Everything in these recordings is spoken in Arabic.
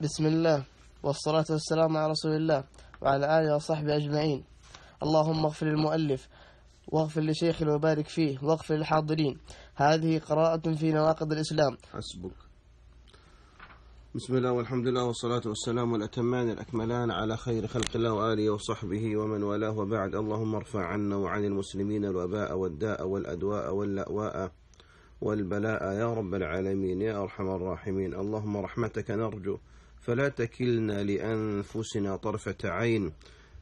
بسم الله والصلاة والسلام على رسول الله وعلى آله وصحبه أجمعين اللهم اغفر للمؤلف واغفر لشيخ وبارك فيه واغفر للحاضرين هذه قراءة في نواقض الإسلام حسبك بسم الله والحمد لله والصلاة والسلام والأتمان الأكملان على خير خلق الله وآله وصحبه ومن والاه وبعد اللهم ارفع عنا وعن المسلمين الوباء والداء والأدواء واللأواء والبلاء يا رب العالمين يا أرحم الراحمين اللهم رحمتك نرجو فلا تكلنا لأنفسنا طرفة عين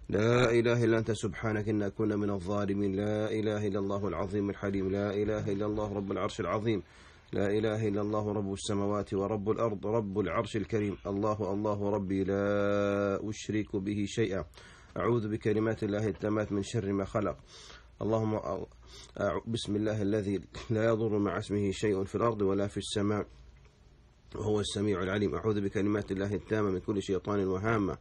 لا إله إلا أنت سبحانك إنا كنا من الظالمين لا إله إلا الله العظيم الحليم لا إله إلا الله رب العرش العظيم لا إله إلا الله رب السماوات ورب الأرض رب العرش الكريم الله الله ربي لا أشرك به شيئا أعوذ بكلمات الله التامات من شر ما خلق اللهم بسم الله الذي لا يضر مع اسمه شيء في الأرض ولا في السماء وهو السميع العليم أعوذ بكلمات الله التامة من كل شيطان وهامة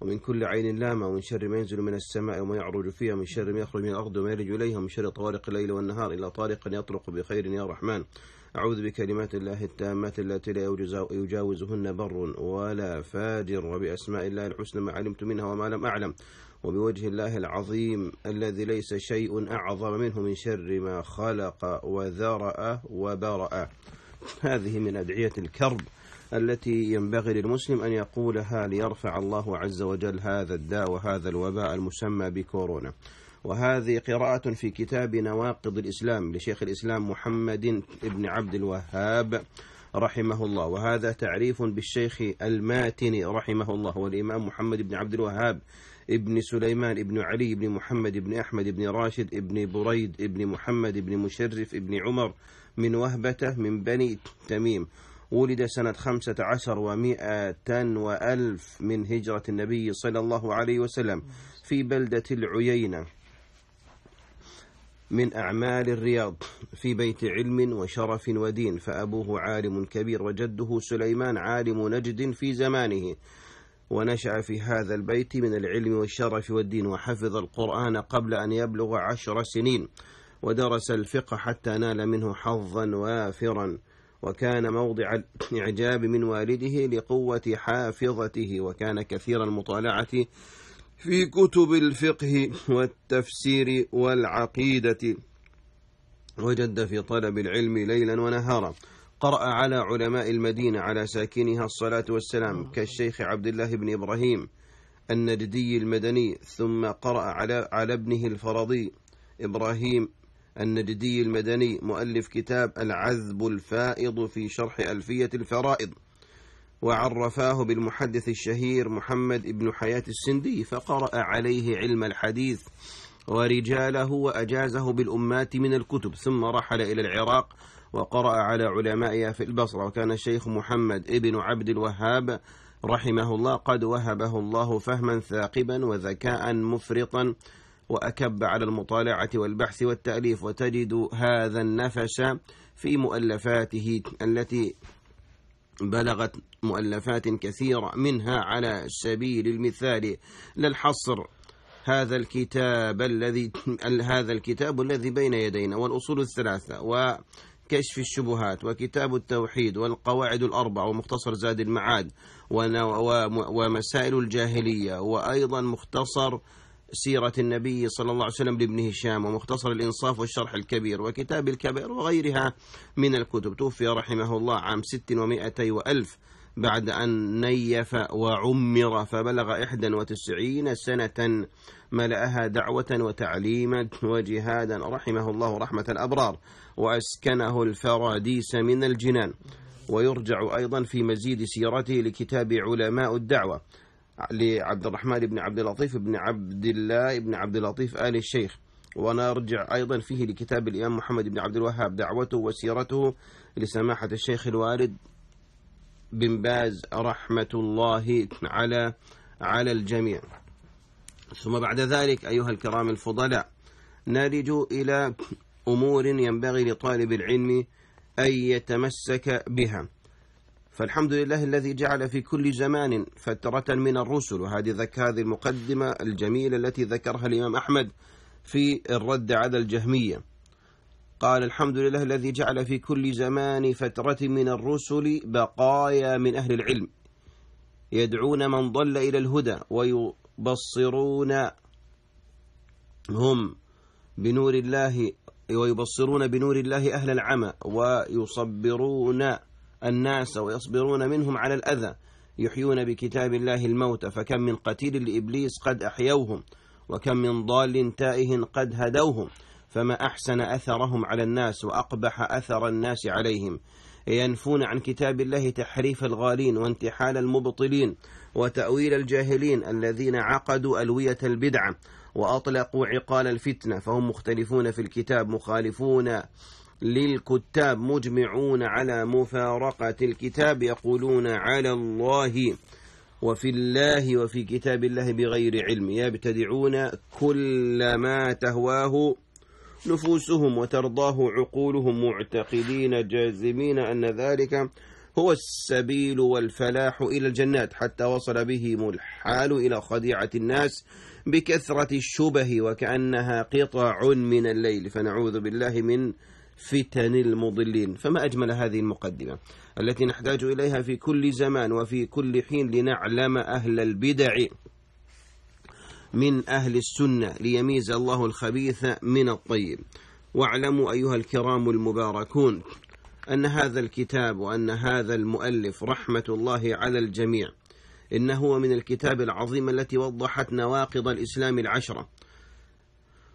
ومن كل عين لامة ومن شر ما ينزل من السماء وما يعرج فيها ومن شر ما يخرج من الأرض وما يرج إليها ومن شر طوارق الليل والنهار إلا طارقا يطرق بخير يا رحمن أعوذ بكلمات الله التامات التي لا يجاوزهن بر ولا فاجر وبأسماء الله الحسنى ما علمت منها وما لم أعلم وبوجه الله العظيم الذي ليس شيء أعظم منه من شر ما خلق وذرأ وبرأ هذه من أدعية الكرب التي ينبغي للمسلم أن يقولها ليرفع الله عز وجل هذا الداء وهذا الوباء المسمى بكورونا وهذه قراءة في كتاب نواقض الإسلام لشيخ الإسلام محمد بن عبد الوهاب رحمه الله وهذا تعريف بالشيخ الماتني رحمه الله والإمام محمد بن عبد الوهاب ابن سليمان ابن علي بن محمد بن أحمد بن راشد ابن بريد ابن محمد بن مشرف ابن عمر من وهبته من بني تميم ولد سنة خمسة عشر ومائة وألف من هجرة النبي صلى الله عليه وسلم في بلدة العيينة من أعمال الرياض في بيت علم وشرف ودين فأبوه عالم كبير وجده سليمان عالم نجد في زمانه ونشأ في هذا البيت من العلم والشرف والدين وحفظ القرآن قبل أن يبلغ عشر سنين ودرس الفقه حتى نال منه حظا وافرا وكان موضع الإعجاب من والده لقوة حافظته وكان كثير المطالعة في كتب الفقه والتفسير والعقيدة وجد في طلب العلم ليلا ونهارا قرأ على علماء المدينة على ساكنها الصلاة والسلام كالشيخ عبد الله بن إبراهيم النجدي المدني ثم قرأ على, على ابنه الفرضي إبراهيم النجدي المدني مؤلف كتاب العذب الفائض في شرح ألفية الفرائض وعرفاه بالمحدث الشهير محمد بن حياة السندي فقرأ عليه علم الحديث ورجاله وأجازه بالأمات من الكتب ثم رحل إلى العراق وقرأ على علمائها في البصرة وكان الشيخ محمد ابن عبد الوهاب رحمه الله قد وهبه الله فهما ثاقبا وذكاء مفرطا وأكب على المطالعة والبحث والتأليف وتجد هذا النفس في مؤلفاته التي بلغت مؤلفات كثيرة منها على سبيل المثال للحصر هذا الكتاب الذي هذا الكتاب الذي بين يدينا والأصول الثلاثة و كشف الشبهات وكتاب التوحيد والقواعد الأربع ومختصر زاد المعاد ومسائل الجاهلية وأيضا مختصر سيرة النبي صلى الله عليه وسلم لابن هشام ومختصر الإنصاف والشرح الكبير وكتاب الكبائر وغيرها من الكتب توفي رحمه الله عام ست ومائتي وألف بعد أن نيف وعمر فبلغ إحدى وتسعين سنة ملأها دعوة وتعليما وجهادا رحمه الله رحمة الأبرار وأسكنه الفراديس من الجنان ويرجع أيضا في مزيد سيرته لكتاب علماء الدعوة لعبد الرحمن بن عبد اللطيف بن عبد الله بن عبد اللطيف آل الشيخ ونرجع أيضا فيه لكتاب الإمام محمد بن عبد الوهاب دعوته وسيرته لسماحة الشيخ الوالد بن باز رحمة الله على على الجميع ثم بعد ذلك أيها الكرام الفضلاء نلج إلى أمور ينبغي لطالب العلم أن يتمسك بها فالحمد لله الذي جعل في كل زمان فترة من الرسل وهذه هذه المقدمة الجميلة التي ذكرها الإمام أحمد في الرد على الجهمية قال الحمد لله الذي جعل في كل زمان فترة من الرسل بقايا من أهل العلم يدعون من ضل إلى الهدى ويبصرون هم بنور الله ويبصرون بنور الله أهل العمى ويصبرون الناس ويصبرون منهم على الأذى يحيون بكتاب الله الموت فكم من قتيل لإبليس قد أحيوهم وكم من ضال تائه قد هدوهم فما أحسن أثرهم على الناس وأقبح أثر الناس عليهم ينفون عن كتاب الله تحريف الغالين وانتحال المبطلين وتأويل الجاهلين الذين عقدوا ألوية البدعة وأطلقوا عقال الفتنة فهم مختلفون في الكتاب مخالفون للكتاب مجمعون على مفارقة الكتاب يقولون على الله وفي الله وفي كتاب الله بغير علم يبتدعون كل ما تهواه نفوسهم وترضاه عقولهم معتقدين جازمين أن ذلك هو السبيل والفلاح إلى الجنات حتى وصل بهم الحال إلى خديعة الناس بكثرة الشبه وكأنها قطع من الليل فنعوذ بالله من فتن المضلين فما أجمل هذه المقدمة التي نحتاج إليها في كل زمان وفي كل حين لنعلم أهل البدع من أهل السنة ليميز الله الخبيث من الطيب واعلموا أيها الكرام المباركون أن هذا الكتاب وأن هذا المؤلف رحمة الله على الجميع إنه من الكتاب العظيم التي وضحت نواقض الإسلام العشرة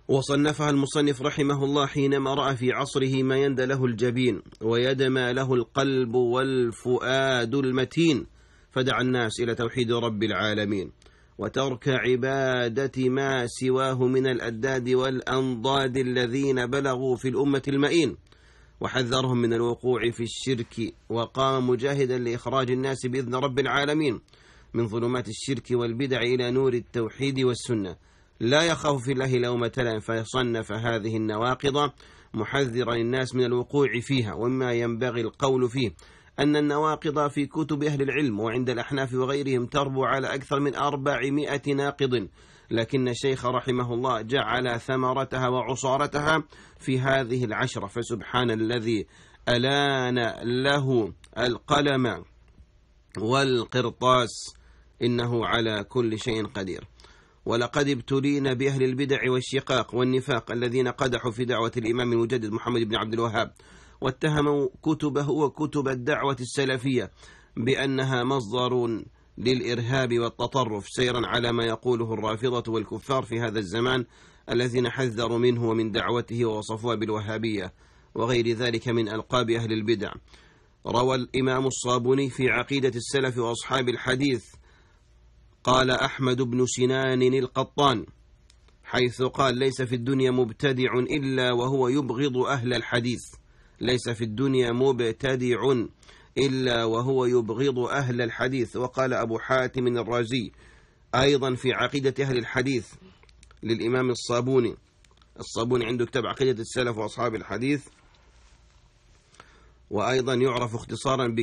وصنفها المصنف رحمه الله حينما رأى في عصره ما يندى له الجبين ويدمى له القلب والفؤاد المتين فدعا الناس إلى توحيد رب العالمين وترك عبادة ما سواه من الأداد والأنضاد الذين بلغوا في الأمة المئين وحذرهم من الوقوع في الشرك وقام مجاهدا لإخراج الناس بإذن رب العالمين من ظلمات الشرك والبدع إلى نور التوحيد والسنة لا يخاف في الله لومة لائم فصنف هذه النواقض محذرا الناس من الوقوع فيها وما ينبغي القول فيه أن النواقض في كتب أهل العلم وعند الأحناف وغيرهم تربو على أكثر من أربعمائة ناقض لكن الشيخ رحمه الله جعل ثمرتها وعصارتها في هذه العشرة فسبحان الذي ألان له القلم والقرطاس إنه على كل شيء قدير ولقد ابتلينا بأهل البدع والشقاق والنفاق الذين قدحوا في دعوة الإمام المجدد محمد بن عبد الوهاب واتهموا كتبه وكتب الدعوة السلفية بأنها مصدر للإرهاب والتطرف سيرا على ما يقوله الرافضة والكفار في هذا الزمان الذين حذروا منه ومن دعوته ووصفوها بالوهابية وغير ذلك من ألقاب أهل البدع روى الإمام الصابوني في عقيدة السلف وأصحاب الحديث قال أحمد بن سنان القطان حيث قال ليس في الدنيا مبتدع إلا وهو يبغض أهل الحديث ليس في الدنيا مبتدع إلا وهو يبغض أهل الحديث وقال أبو حاتم الرازي أيضا في عقيدة أهل الحديث للإمام الصابوني الصابوني عنده كتاب عقيدة السلف وأصحاب الحديث وأيضا يعرف اختصارا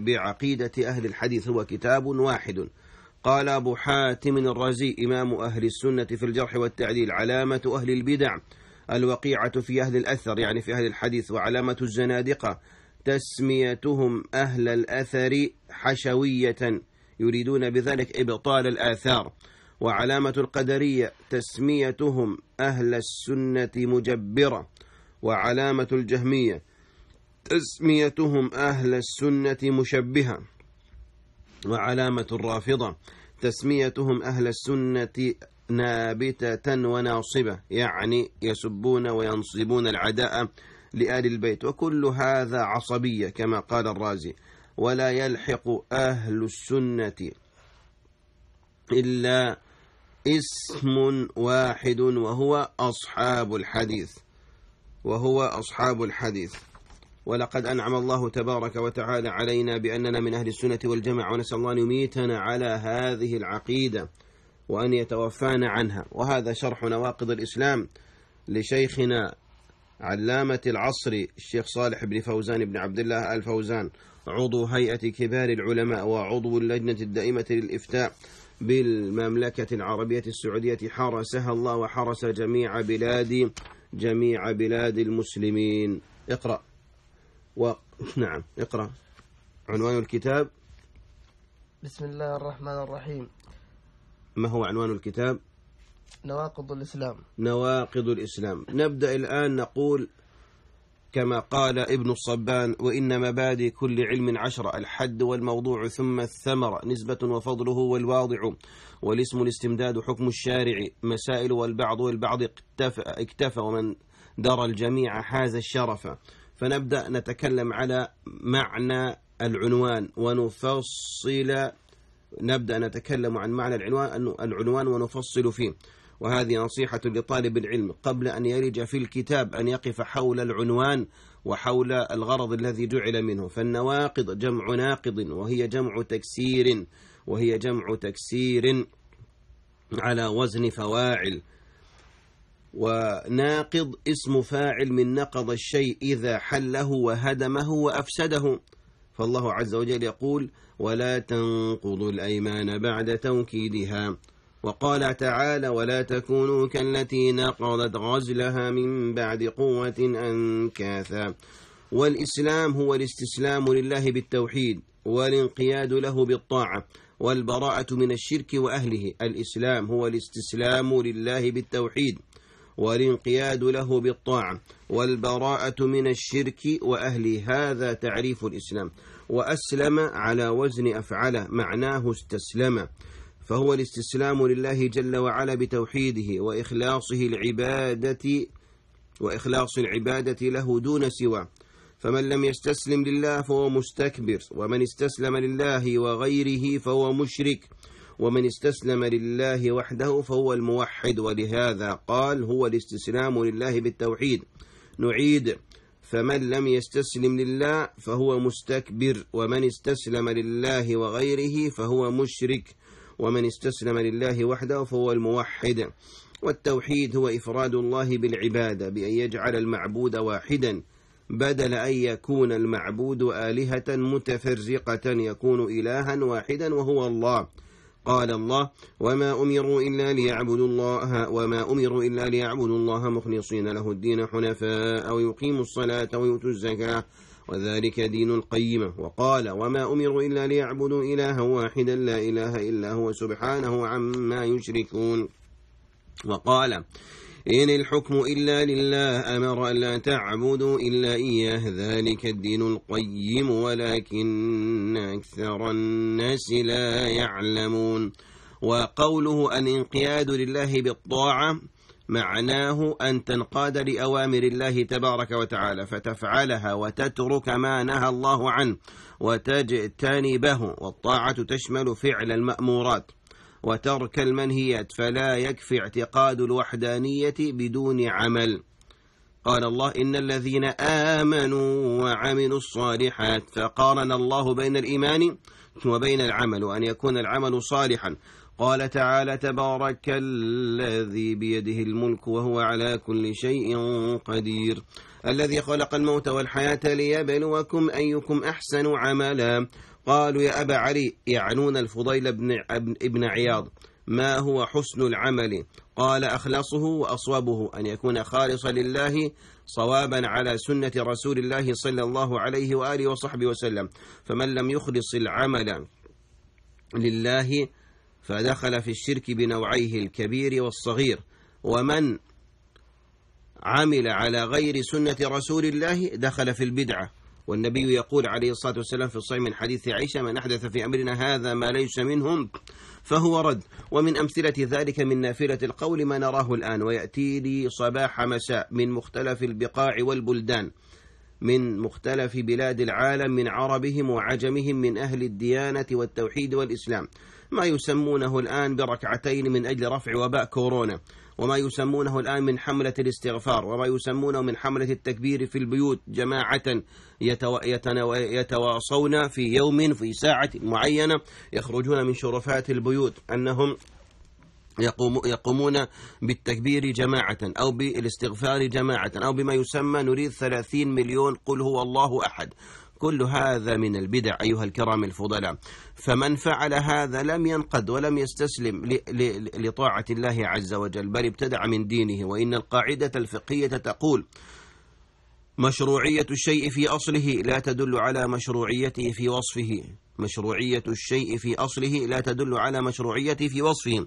بعقيدة أهل الحديث هو كتاب واحد قال أبو حاتم الرازي إمام أهل السنة في الجرح والتعديل علامة أهل البدع الوقيعة في أهل الأثر يعني في أهل الحديث وعلامة الزنادقة تسميتهم أهل الأثر حشوية يريدون بذلك إبطال الآثار وعلامة القدرية تسميتهم أهل السنة مجبرة وعلامة الجهمية تسميتهم أهل السنة مشبهة وعلامة الرافضة تسميتهم أهل السنة نابتة وناصبة يعني يسبون وينصبون العداء لآل البيت وكل هذا عصبية كما قال الرازي ولا يلحق أهل السنة إلا اسم واحد وهو أصحاب الحديث وهو أصحاب الحديث ولقد أنعم الله تبارك وتعالى علينا بأننا من أهل السنة والجماعة ونسأل الله أن يميتنا على هذه العقيدة وأن يتوفانا عنها وهذا شرح نواقض الإسلام لشيخنا علامة العصر الشيخ صالح بن فوزان بن عبد الله الفوزان عضو هيئة كبار العلماء وعضو اللجنة الدائمة للإفتاء بالمملكة العربية السعودية حرسها الله وحرس جميع بلاد جميع بلاد المسلمين اقرأ ونعم اقرأ عنوان الكتاب بسم الله الرحمن الرحيم ما هو عنوان الكتاب نواقض الإسلام نواقض الإسلام نبدأ الآن نقول كما قال ابن الصبان وإن مبادئ كل علم عشرة الحد والموضوع ثم الثمرة نسبة وفضله والواضع والاسم الاستمداد حكم الشارع مسائل والبعض والبعض اكتفى, اكتفى ومن درى الجميع حاز الشرف فنبدأ نتكلم على معنى العنوان ونفصل نبدأ نتكلم عن معنى العنوان العنوان ونفصل فيه وهذه نصيحة لطالب العلم قبل أن يلج في الكتاب أن يقف حول العنوان وحول الغرض الذي جعل منه فالنواقض جمع ناقض وهي جمع تكسير وهي جمع تكسير على وزن فواعل وناقض اسم فاعل من نقض الشيء إذا حله وهدمه وأفسده فالله عز وجل يقول ولا تنقضوا الأيمان بعد توكيدها وقال تعالى ولا تكونوا كالتي نقضت غزلها من بعد قوة أنكاثا والإسلام هو الاستسلام لله بالتوحيد والانقياد له بالطاعة والبراءة من الشرك وأهله الإسلام هو الاستسلام لله بالتوحيد والانقياد له بالطاعة والبراءة من الشرك وأهل هذا تعريف الإسلام وأسلم على وزن أفعل معناه استسلم فهو الاستسلام لله جل وعلا بتوحيده وإخلاصه العبادة وإخلاص العبادة له دون سواه فمن لم يستسلم لله فهو مستكبر ومن استسلم لله وغيره فهو مشرك ومن استسلم لله وحده فهو الموحد ولهذا قال هو الاستسلام لله بالتوحيد نعيد فمن لم يستسلم لله فهو مستكبر ومن استسلم لله وغيره فهو مشرك ومن استسلم لله وحده فهو الموحد والتوحيد هو إفراد الله بالعبادة بأن يجعل المعبود واحدا بدل أن يكون المعبود آلهة متفرقة يكون إلها واحدا وهو الله قال الله وما أمروا إلا ليعبدوا الله وما أمروا إلا ليعبدوا الله مخلصين له الدين حنفاء يقيموا الصلاة ويؤتوا الزكاة وذلك دين القيمة وقال وما أمروا إلا ليعبدوا إلها واحدا لا إله إلا هو سبحانه عما يشركون وقال إن الحكم إلا لله أمر ألا تعبدوا إلا إياه ذلك الدين القيم ولكن أكثر الناس لا يعلمون وقوله الانقياد لله بالطاعة معناه أن تنقاد لأوامر الله تبارك وتعالى فتفعلها وتترك ما نهى الله عنه وتجتنبه والطاعة تشمل فعل المأمورات وترك المنهيات فلا يكفي اعتقاد الوحدانية بدون عمل قال الله إن الذين آمنوا وعملوا الصالحات فقارن الله بين الإيمان وبين العمل وأن يكون العمل صالحا قال تعالى تبارك الذي بيده الملك وهو على كل شيء قدير الذي خلق الموت والحياة ليبلوكم أيكم أحسن عملا قالوا يا أبا علي يعنون الفضيل بن, ابن عياض ما هو حسن العمل قال أخلصه وأصوبه أن يكون خالصا لله صوابا على سنة رسول الله صلى الله عليه وآله وصحبه وسلم فمن لم يخلص العمل لله فدخل في الشرك بنوعيه الكبير والصغير ومن عمل على غير سنة رسول الله دخل في البدعة والنبي يقول عليه الصلاة والسلام في الصحيح من حديث عيشة من أحدث في أمرنا هذا ما ليس منهم فهو رد ومن أمثلة ذلك من نافلة القول ما نراه الآن ويأتي لي صباح مساء من مختلف البقاع والبلدان من مختلف بلاد العالم من عربهم وعجمهم من أهل الديانة والتوحيد والإسلام ما يسمونه الآن بركعتين من أجل رفع وباء كورونا وما يسمونه الآن من حملة الاستغفار وما يسمونه من حملة التكبير في البيوت جماعة يتو... يتنو... يتواصون في يوم في ساعة معينة يخرجون من شرفات البيوت أنهم يقوم يقومون بالتكبير جماعة أو بالاستغفار جماعة أو بما يسمى نريد 30 مليون قل هو الله أحد كل هذا من البدع أيها الكرام الفضلاء فمن فعل هذا لم ينقد ولم يستسلم لطاعة الله عز وجل بل ابتدع من دينه وإن القاعدة الفقهية تقول مشروعية الشيء في أصله لا تدل على مشروعيته في وصفه مشروعية الشيء في أصله لا تدل على مشروعيته في وصفه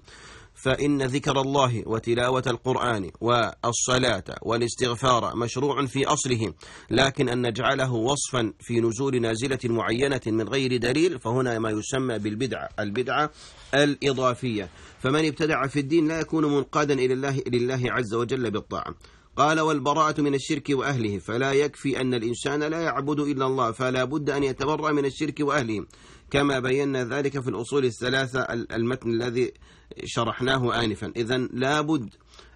فإن ذكر الله وتلاوة القرآن والصلاة والاستغفار مشروع في أصله لكن أن نجعله وصفا في نزول نازلة معينة من غير دليل فهنا ما يسمى بالبدعة البدعة الإضافية فمن ابتدع في الدين لا يكون منقادا إلى الله, لله عز وجل بالطاعة قال والبراءة من الشرك وأهله فلا يكفي أن الإنسان لا يعبد إلا الله فلا بد أن يتبرأ من الشرك وأهله كما بينا ذلك في الأصول الثلاثة المتن الذي شرحناه آنفا إذا لا بد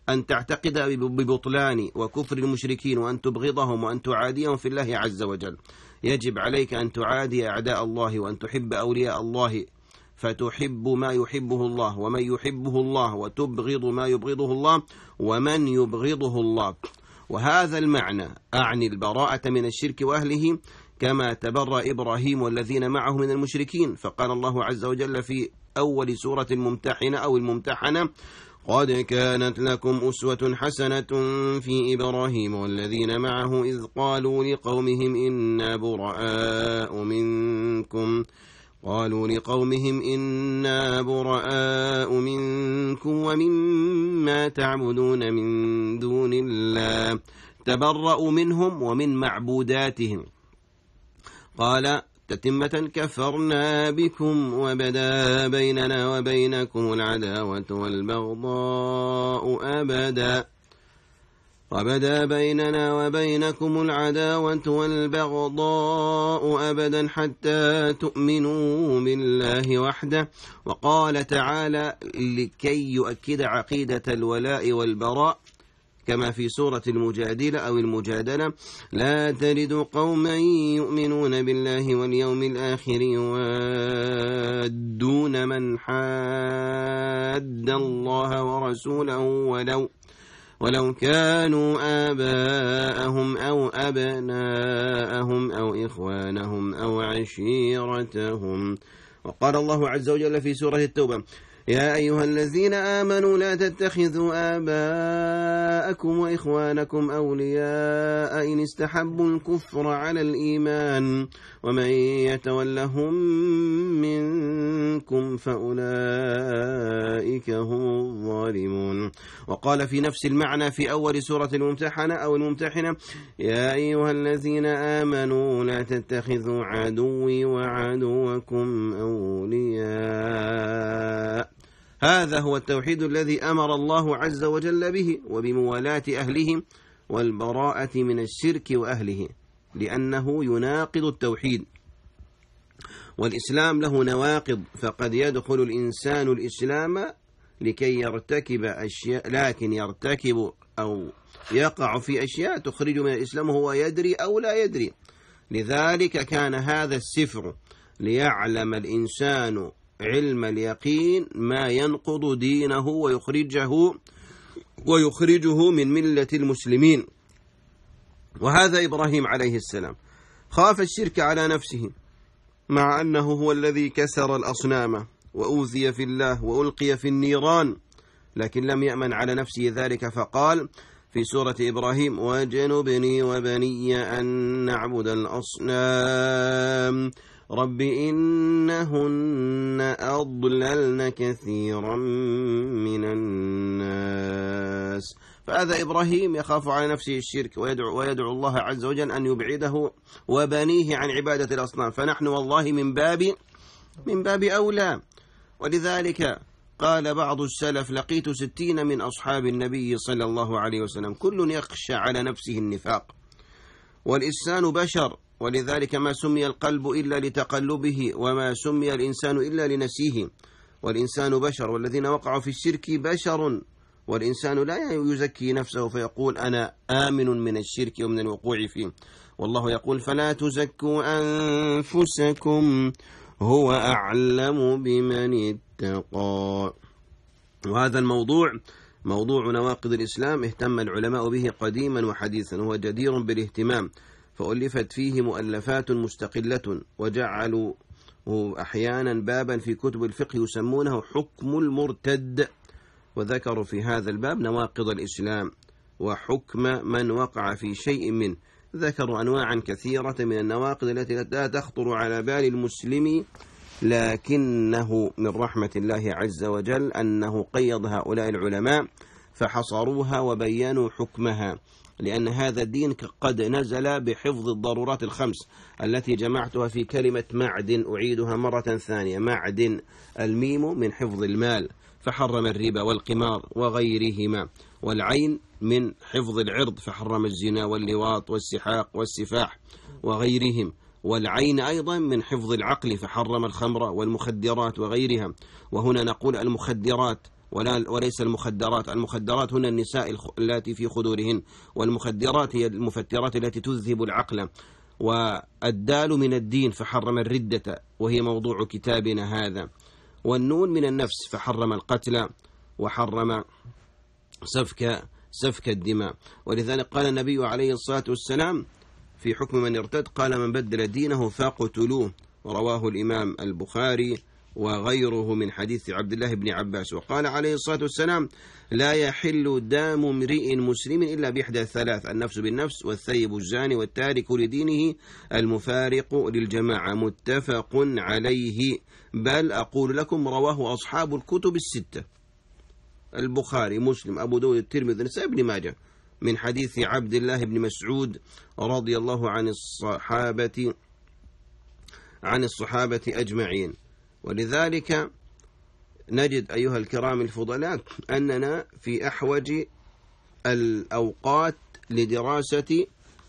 أن تعتقد ببطلان وكفر المشركين وأن تبغضهم وأن تعاديهم في الله عز وجل يجب عليك أن تعادي أعداء الله وأن تحب أولياء الله فتحب ما يحبه الله ومن يحبه الله وتبغض ما يبغضه الله ومن يبغضه الله وهذا المعنى أعني البراءة من الشرك وأهله كما تبرأ إبراهيم والذين معه من المشركين فقال الله عز وجل في أول سورة الممتحنة أو الممتحنة قد كانت لكم أسوة حسنة في إبراهيم والذين معه إذ قالوا لقومهم إنا براء منكم قالوا لقومهم إنا براء منكم ومما تعبدون من دون الله تبرأوا منهم ومن معبوداتهم قال تتمة كفرنا بكم وبدا بيننا وبينكم العداوة والبغضاء أبداً وبدا بيننا وبينكم العداوة والبغضاء أبدا حتى تؤمنوا بالله وحده وقال تعالى لكي يؤكد عقيدة الولاء والبراء كما في سورة المجادلة أو المجادلة لا تلد قوما يؤمنون بالله واليوم الآخر يوادون من حاد الله ورسوله ولو ولو كانوا آباءهم أو أبناءهم أو إخوانهم أو عشيرتهم وقال الله عز وجل في سورة التوبة يا أيها الذين آمنوا لا تتخذوا آباءكم وإخوانكم أولياء إن استحبوا الكفر على الإيمان ومن يتولهم منكم فأولئك هم الظالمون وقال في نفس المعنى في أول سورة الممتحنة أو الممتحنة يا أيها الذين آمنوا لا تتخذوا عدوي وعدوكم أولياء هذا هو التوحيد الذي أمر الله عز وجل به وبموالاة أهلهم والبراءة من الشرك وأهله لأنه يناقض التوحيد والإسلام له نواقض فقد يدخل الإنسان الإسلام لكي يرتكب أشياء لكن يرتكب أو يقع في أشياء تخرج من الإسلام وهو يدري أو لا يدري لذلك كان هذا السفر ليعلم الإنسان علم اليقين ما ينقض دينه ويخرجه ويخرجه من ملة المسلمين وهذا إبراهيم عليه السلام خاف الشرك على نفسه مع أنه هو الذي كسر الأصنام وأوذي في الله وألقي في النيران لكن لم يأمن على نفسه ذلك فقال في سورة إبراهيم وجنبني وبني أن نعبد الأصنام رب إنهن أضللن كثيرا من الناس فهذا إبراهيم يخاف على نفسه الشرك ويدعو, ويدعو الله عز وجل أن يبعده وبنيه عن عبادة الأصنام فنحن والله من باب من باب أولى ولذلك قال بعض السلف لقيت ستين من أصحاب النبي صلى الله عليه وسلم كل يخشى على نفسه النفاق والإنسان بشر ولذلك ما سمي القلب إلا لتقلبه وما سمي الإنسان إلا لنسيه والإنسان بشر والذين وقعوا في الشرك بشر والإنسان لا يزكي نفسه فيقول أنا آمن من الشرك ومن الوقوع فيه والله يقول فلا تزكوا أنفسكم هو أعلم بمن اتقى وهذا الموضوع موضوع نواقض الإسلام اهتم العلماء به قديما وحديثا وهو جدير بالاهتمام فألفت فيه مؤلفات مستقلة وجعلوا أحيانا بابا في كتب الفقه يسمونه حكم المرتد وذكروا في هذا الباب نواقض الإسلام وحكم من وقع في شيء منه ذكروا أنواعا كثيرة من النواقض التي لا تخطر على بال المسلم لكنه من رحمة الله عز وجل أنه قيض هؤلاء العلماء فحصروها وبينوا حكمها لأن هذا الدين قد نزل بحفظ الضرورات الخمس التي جمعتها في كلمة معدن أعيدها مرة ثانية معدن الميم من حفظ المال فحرم الربا والقمار وغيرهما والعين من حفظ العرض فحرم الزنا واللواط والسحاق والسفاح وغيرهم والعين أيضا من حفظ العقل فحرم الخمر والمخدرات وغيرها وهنا نقول المخدرات ولا وليس المخدرات المخدرات هنا النساء التي في خدورهن والمخدرات هي المفترات التي تذهب العقل والدال من الدين فحرم الردة وهي موضوع كتابنا هذا والنون من النفس فحرم القتل وحرم سفك سفك الدماء ولذلك قال النبي عليه الصلاة والسلام في حكم من ارتد قال من بدل دينه فاقتلوه ورواه الإمام البخاري وغيره من حديث عبد الله بن عباس وقال عليه الصلاة والسلام لا يحل دام امرئ مسلم إلا بإحدى الثلاث النفس بالنفس والثيب الزاني والتارك لدينه المفارق للجماعة متفق عليه بل أقول لكم رواه أصحاب الكتب الستة البخاري مسلم أبو داود الترمذي النسائي بن ماجه من حديث عبد الله بن مسعود رضي الله عن الصحابة عن الصحابة أجمعين ولذلك نجد أيها الكرام الفضلاء أننا في أحوج الأوقات لدراسة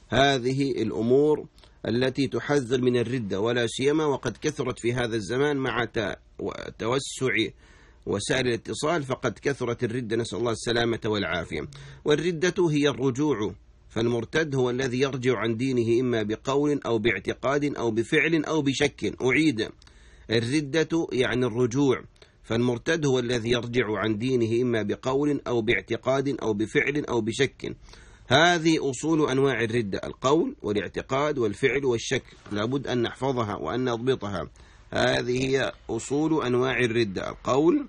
هذه الأمور التي تحذر من الردة ولا سيما وقد كثرت في هذا الزمان مع توسع وسائل الاتصال فقد كثرت الردة نسأل الله السلامة والعافية والردة هي الرجوع فالمرتد هو الذي يرجع عن دينه إما بقول أو باعتقاد أو بفعل أو بشك أعيد الردة يعني الرجوع فالمرتد هو الذي يرجع عن دينه إما بقول أو باعتقاد أو بفعل أو بشك هذه أصول أنواع الردة القول والاعتقاد والفعل والشك لابد أن نحفظها وأن نضبطها هذه هي أصول أنواع الردة القول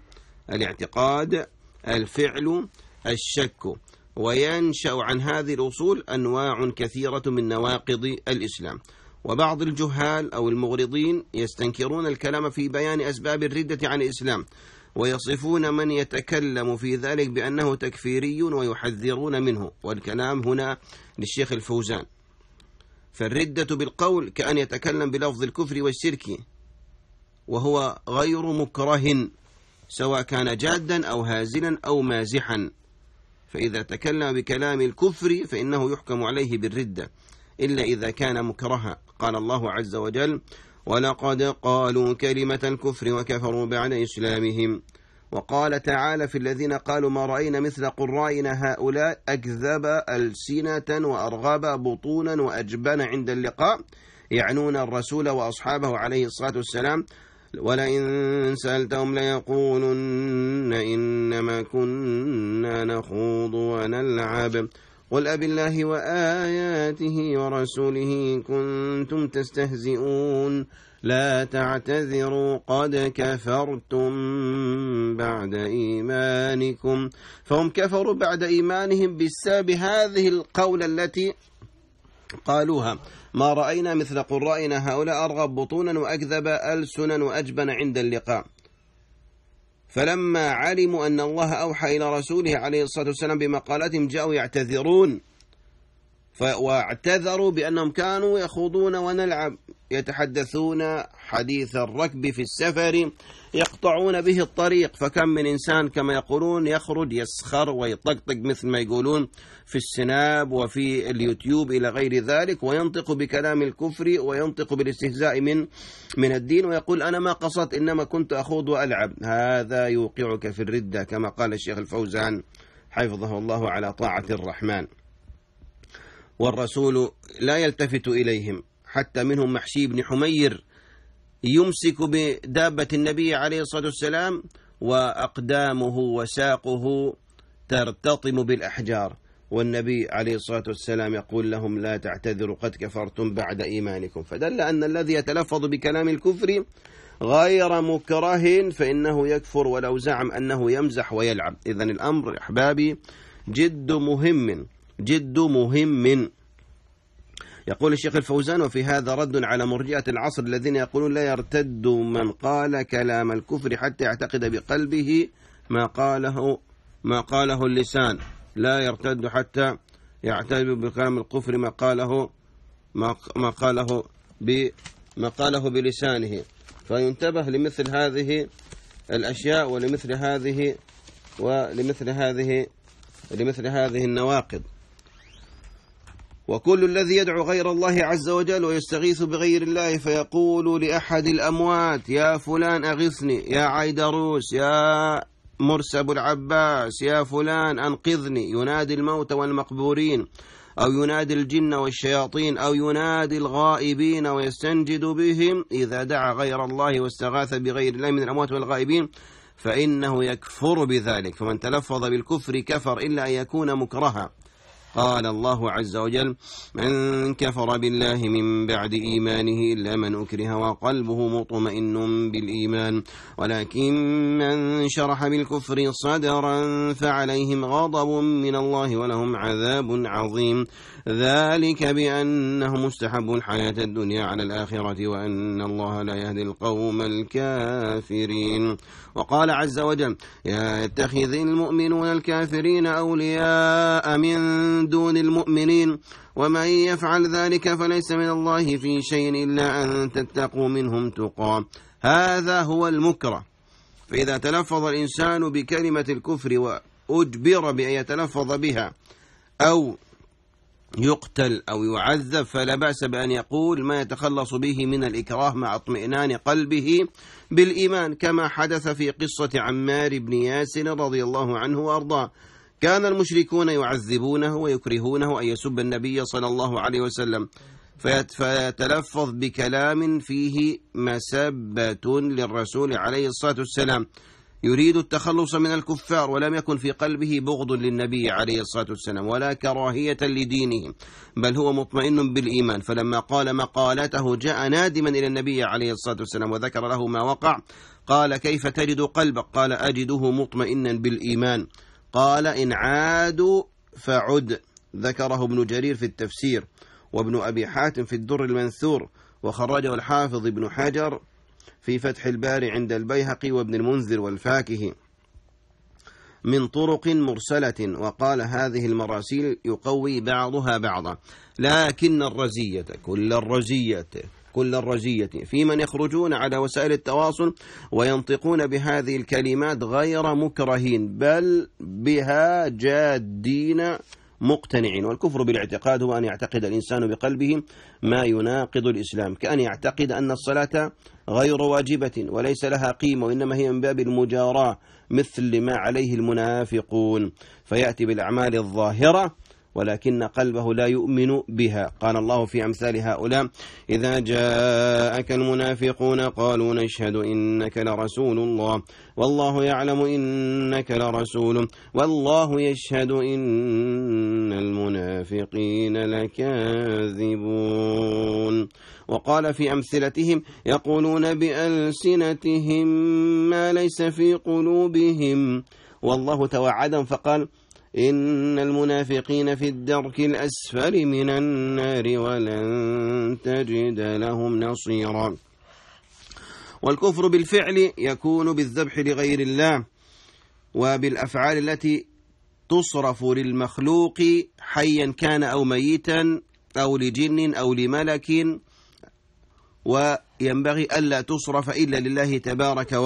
الاعتقاد الفعل الشك وينشأ عن هذه الأصول أنواع كثيرة من نواقض الإسلام وبعض الجهال أو المغرضين يستنكرون الكلام في بيان أسباب الردة عن الإسلام ويصفون من يتكلم في ذلك بأنه تكفيري ويحذرون منه والكلام هنا للشيخ الفوزان فالردة بالقول كأن يتكلم بلفظ الكفر والشرك وهو غير مكره سواء كان جادا أو هازلا أو مازحا فإذا تكلم بكلام الكفر فإنه يحكم عليه بالردة إلا إذا كان مكرها قال الله عز وجل ولقد قالوا كلمة الكفر وكفروا بعد إسلامهم وقال تعالى في الذين قالوا ما رأينا مثل قرائنا هؤلاء أكذب ألسنة وأرغب بطونا وأجبن عند اللقاء يعنون الرسول وأصحابه عليه الصلاة والسلام ولئن سألتهم ليقولن إنما كنا نخوض ونلعب قل أب الله وآياته ورسوله كنتم تستهزئون لا تعتذروا قد كفرتم بعد إيمانكم فهم كفروا بعد إيمانهم بسبب هذه القول التي قالوها ما رأينا مثل قرائنا هؤلاء أرغب بطونا وأكذب ألسنا وأجبن عند اللقاء فلما علموا أن الله أوحى إلى رسوله عليه الصلاة والسلام بمقالاتهم جاءوا يعتذرون واعتذروا بأنهم كانوا يخوضون ونلعب يتحدثون حديث الركب في السفر يقطعون به الطريق فكم من إنسان كما يقولون يخرج يسخر ويطقطق مثل ما يقولون في السناب وفي اليوتيوب إلى غير ذلك وينطق بكلام الكفر وينطق بالاستهزاء من من الدين ويقول أنا ما قصدت إنما كنت أخوض وألعب هذا يوقعك في الردة كما قال الشيخ الفوزان حفظه الله على طاعة الرحمن والرسول لا يلتفت إليهم حتى منهم محشي بن حمير يمسك بدابة النبي عليه الصلاة والسلام وأقدامه وساقه ترتطم بالأحجار والنبي عليه الصلاة والسلام يقول لهم لا تعتذروا قد كفرتم بعد إيمانكم فدل أن الذي يتلفظ بكلام الكفر غير مكره فإنه يكفر ولو زعم أنه يمزح ويلعب إذا الأمر أحبابي جد مهم جد مهم يقول الشيخ الفوزان وفي هذا رد على مرجئة العصر الذين يقولون لا يرتد من قال كلام الكفر حتى يعتقد بقلبه ما قاله ما قاله اللسان لا يرتد حتى يعتقد بكلام الكفر ما قاله ما ما قاله ب ما قاله بلسانه فينتبه لمثل هذه الأشياء ولمثل هذه ولمثل هذه لمثل هذه النواقض وكل الذي يدعو غير الله عز وجل ويستغيث بغير الله فيقول لأحد الأموات يا فلان أغثني يا عيدروس يا مرس أبو العباس يا فلان أنقذني ينادي الموت والمقبورين أو ينادي الجن والشياطين أو ينادي الغائبين ويستنجد بهم إذا دعا غير الله واستغاث بغير الله من الأموات والغائبين فإنه يكفر بذلك فمن تلفظ بالكفر كفر إلا أن يكون مكرها قال الله عز وجل من كفر بالله من بعد إيمانه إلا من أكره وقلبه مطمئن بالإيمان ولكن من شرح بالكفر صدرا فعليهم غضب من الله ولهم عذاب عظيم ذلك بأنه مستحب الحياة الدنيا على الآخرة وأن الله لا يهدي القوم الكافرين وقال عز وجل يا يتخذ المؤمنون الكافرين أولياء من دون المؤمنين ومن يفعل ذلك فليس من الله في شيء إلا أن تتقوا منهم تقى هذا هو المكره فإذا تلفظ الإنسان بكلمة الكفر وأجبر بأن يتلفظ بها أو يقتل أو يعذب فلا بأس بأن يقول ما يتخلص به من الإكراه مع اطمئنان قلبه بالإيمان كما حدث في قصة عمار بن ياسر رضي الله عنه وأرضاه كان المشركون يعذبونه ويكرهونه أن يسب النبي صلى الله عليه وسلم فيتلفظ بكلام فيه مسبة للرسول عليه الصلاة والسلام يريد التخلص من الكفار ولم يكن في قلبه بغض للنبي عليه الصلاة والسلام ولا كراهية لدينه بل هو مطمئن بالإيمان فلما قال مقالته جاء نادما إلى النبي عليه الصلاة والسلام وذكر له ما وقع قال كيف تجد قلبك قال أجده مطمئنا بالإيمان قال إن عادوا فعد ذكره ابن جرير في التفسير وابن أبي حاتم في الدر المنثور وخرجه الحافظ ابن حجر في فتح الباري عند البيهقي وابن المنذر والفاكه من طرق مرسلة وقال هذه المراسيل يقوي بعضها بعضا لكن الرزية كل الرزية كل الرجية في من يخرجون على وسائل التواصل وينطقون بهذه الكلمات غير مكرهين بل بها جادين مقتنعين والكفر بالاعتقاد هو أن يعتقد الإنسان بقلبه ما يناقض الإسلام كأن يعتقد أن الصلاة غير واجبة وليس لها قيمة وإنما هي من باب المجاراة مثل ما عليه المنافقون فيأتي بالأعمال الظاهرة ولكن قلبه لا يؤمن بها قال الله في أمثال هؤلاء إذا جاءك المنافقون قالوا نشهد إنك لرسول الله والله يعلم إنك لرسول والله يشهد إن المنافقين لكاذبون وقال في أمثلتهم يقولون بألسنتهم ما ليس في قلوبهم والله توعدهم فقال إن المنافقين في الدرك الأسفل من النار ولن تجد لهم نصيرا والكفر بالفعل يكون بالذبح لغير الله وبالأفعال التي تصرف للمخلوق حيا كان أو ميتا أو لجن أو لملك وينبغي ألا تصرف إلا لله تبارك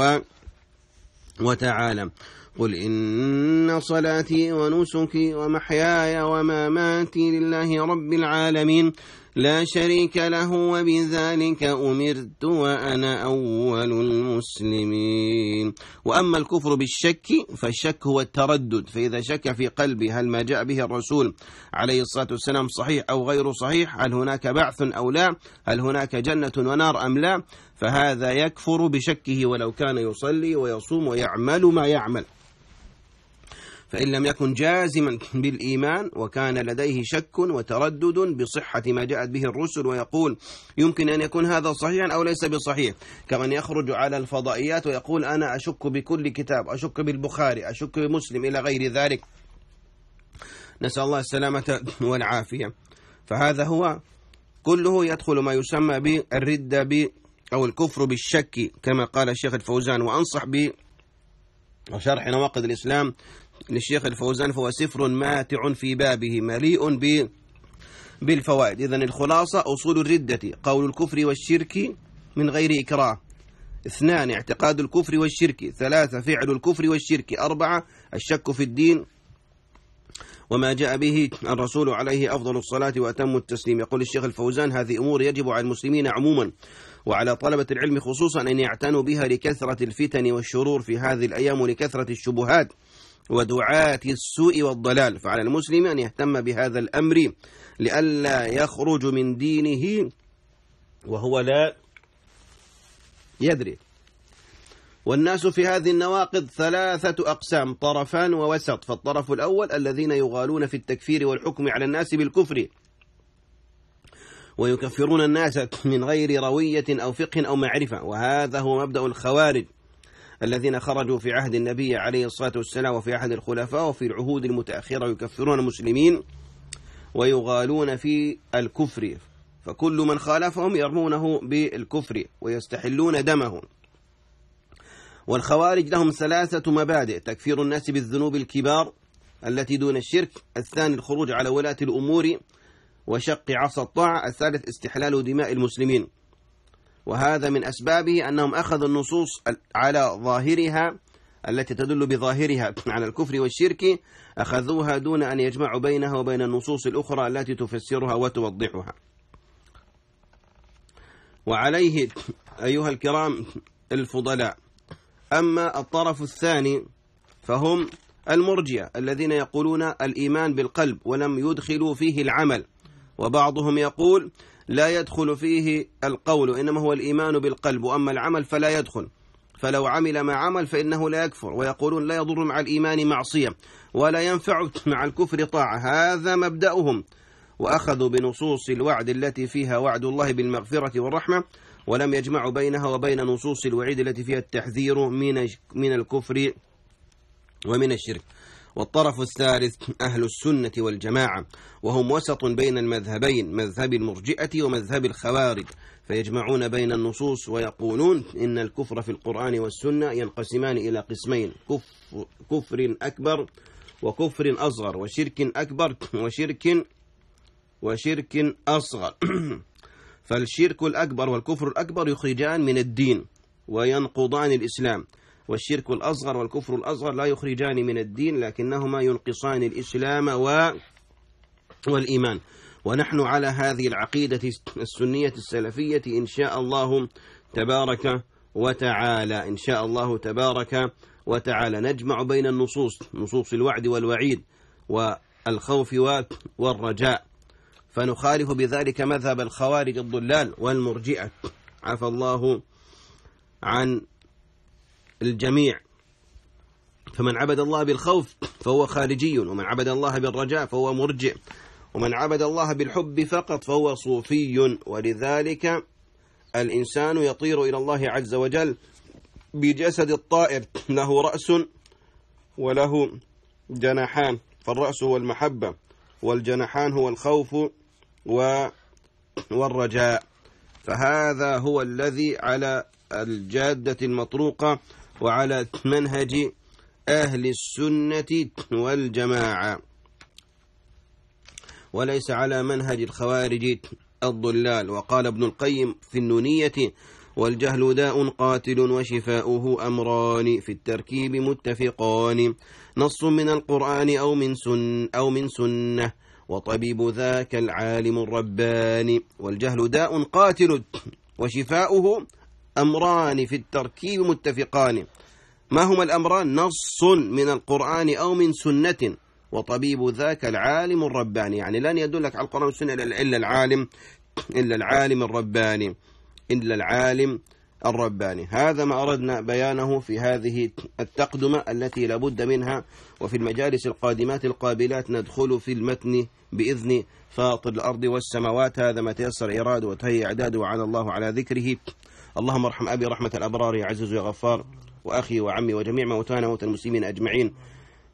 وتعالى قل إن صلاتي ونسكي ومحياي ومماتي لله رب العالمين لا شريك له وبذلك أمرت وأنا أول المسلمين وأما الكفر بالشك فالشك هو التردد فإذا شك في قلبي هل ما جاء به الرسول عليه الصلاة والسلام صحيح أو غير صحيح هل هناك بعث أو لا هل هناك جنة ونار أم لا فهذا يكفر بشكه ولو كان يصلي ويصوم ويعمل ما يعمل فإن لم يكن جازما بالإيمان وكان لديه شك وتردد بصحة ما جاءت به الرسل ويقول يمكن أن يكون هذا صحيحا أو ليس بصحيح كمن يخرج على الفضائيات ويقول أنا أشك بكل كتاب أشك بالبخاري أشك بمسلم إلى غير ذلك نسأل الله السلامة والعافية فهذا هو كله يدخل ما يسمى بالردة ب أو الكفر بالشك كما قال الشيخ الفوزان وأنصح ب وشرح نواقض الإسلام للشيخ الفوزان فهو سفر ماتع في بابه مليء ب بالفوائد إذا الخلاصة أصول الردة قول الكفر والشرك من غير إكراه اثنان اعتقاد الكفر والشرك ثلاثة فعل الكفر والشرك أربعة الشك في الدين وما جاء به الرسول عليه أفضل الصلاة وأتم التسليم يقول الشيخ الفوزان هذه أمور يجب على المسلمين عموما وعلى طلبة العلم خصوصا أن يعتنوا بها لكثرة الفتن والشرور في هذه الأيام ولكثرة الشبهات ودعاة السوء والضلال فعلى المسلم أن يهتم بهذا الأمر لئلا يخرج من دينه وهو لا يدري والناس في هذه النواقض ثلاثة أقسام طرفان ووسط فالطرف الأول الذين يغالون في التكفير والحكم على الناس بالكفر ويكفرون الناس من غير روية أو فقه أو معرفة وهذا هو مبدأ الخوارج الذين خرجوا في عهد النبي عليه الصلاة والسلام وفي عهد الخلفاء وفي العهود المتأخرة يكفرون المسلمين ويغالون في الكفر فكل من خالفهم يرمونه بالكفر ويستحلون دمه والخوارج لهم ثلاثة مبادئ تكفير الناس بالذنوب الكبار التي دون الشرك الثاني الخروج على ولاة الأمور وشق عصا الطاعة الثالث استحلال دماء المسلمين وهذا من أسبابه أنهم أخذوا النصوص على ظاهرها التي تدل بظاهرها على الكفر والشرك أخذوها دون أن يجمعوا بينها وبين النصوص الأخرى التي تفسرها وتوضحها وعليه أيها الكرام الفضلاء أما الطرف الثاني فهم المرجئة الذين يقولون الإيمان بالقلب ولم يدخلوا فيه العمل وبعضهم يقول لا يدخل فيه القول إنما هو الإيمان بالقلب وأما العمل فلا يدخل فلو عمل ما عمل فإنه لا يكفر ويقولون لا يضر مع الإيمان معصية ولا ينفع مع الكفر طاعة هذا مبدأهم وأخذوا بنصوص الوعد التي فيها وعد الله بالمغفرة والرحمة ولم يجمعوا بينها وبين نصوص الوعيد التي فيها التحذير من من الكفر ومن الشرك والطرف الثالث أهل السنة والجماعة وهم وسط بين المذهبين مذهب المرجئة ومذهب الخوارج فيجمعون بين النصوص ويقولون إن الكفر في القرآن والسنة ينقسمان إلى قسمين كفر, كفر أكبر وكفر أصغر وشرك أكبر وشرك وشرك أصغر فالشرك الأكبر والكفر الأكبر يخرجان من الدين وينقضان الإسلام والشرك الأصغر والكفر الأصغر لا يخرجان من الدين لكنهما ينقصان الإسلام و والإيمان ونحن على هذه العقيدة السنية السلفية إن شاء الله تبارك وتعالى إن شاء الله تبارك وتعالى نجمع بين النصوص نصوص الوعد والوعيد والخوف والرجاء فنخالف بذلك مذهب الخوارج الضلال والمرجئة عفى الله عن الجميع فمن عبد الله بالخوف فهو خارجي ومن عبد الله بالرجاء فهو مرجع ومن عبد الله بالحب فقط فهو صوفي ولذلك الإنسان يطير إلى الله عز وجل بجسد الطائر له رأس وله جناحان فالرأس هو المحبة والجناحان هو الخوف والرجاء فهذا هو الذي على الجادة المطروقة وعلى منهج أهل السنة والجماعة وليس على منهج الخوارج الضلال وقال ابن القيم في النونية والجهل داء قاتل وشفاؤه أمران في التركيب متفقان نص من القرآن أو من, سن أو من سنة وطبيب ذاك العالم الرباني والجهل داء قاتل وشفاؤه أمران في التركيب متفقان ما هما الأمران نص من القرآن أو من سنة وطبيب ذاك العالم الرباني يعني لن يدلك على القرآن والسنة إلا العالم إلا العالم الرباني إلا العالم الرباني هذا ما أردنا بيانه في هذه التقدمة التي لابد منها وفي المجالس القادمات القابلات ندخل في المتن بإذن فاطر الأرض والسماوات هذا ما تيسر إراده وتهي إعداده وعلى الله على ذكره اللهم ارحم أبي رحمة الأبرار يا عزيز يا غفار وأخي وعمي وجميع موتانا وموتى المسلمين أجمعين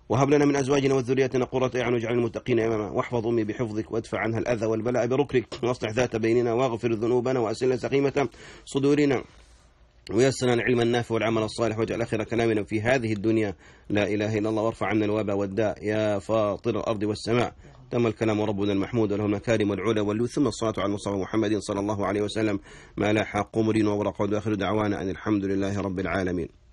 وهب لنا من أزواجنا وذرياتنا قرة أعين واجعل المتقين إماما واحفظ أمي بحفظك وادفع عنها الأذى والبلاء بركرك واصلح ذات بيننا واغفر ذنوبنا وأسلنا سقيمة صدورنا ويسر لنا العلم النافع والعمل الصالح واجعل آخر كلامنا في هذه الدنيا لا إله إلا الله وارفع عنا الوباء والداء يا فاطر الأرض والسماء تم الكلام ربنا المحمود وله المكارم والعلا واللو ثم الصلاة على المصطفى محمد صلى الله عليه وسلم ما لاح قمر وورق واخر دعوانا أن الحمد لله رب العالمين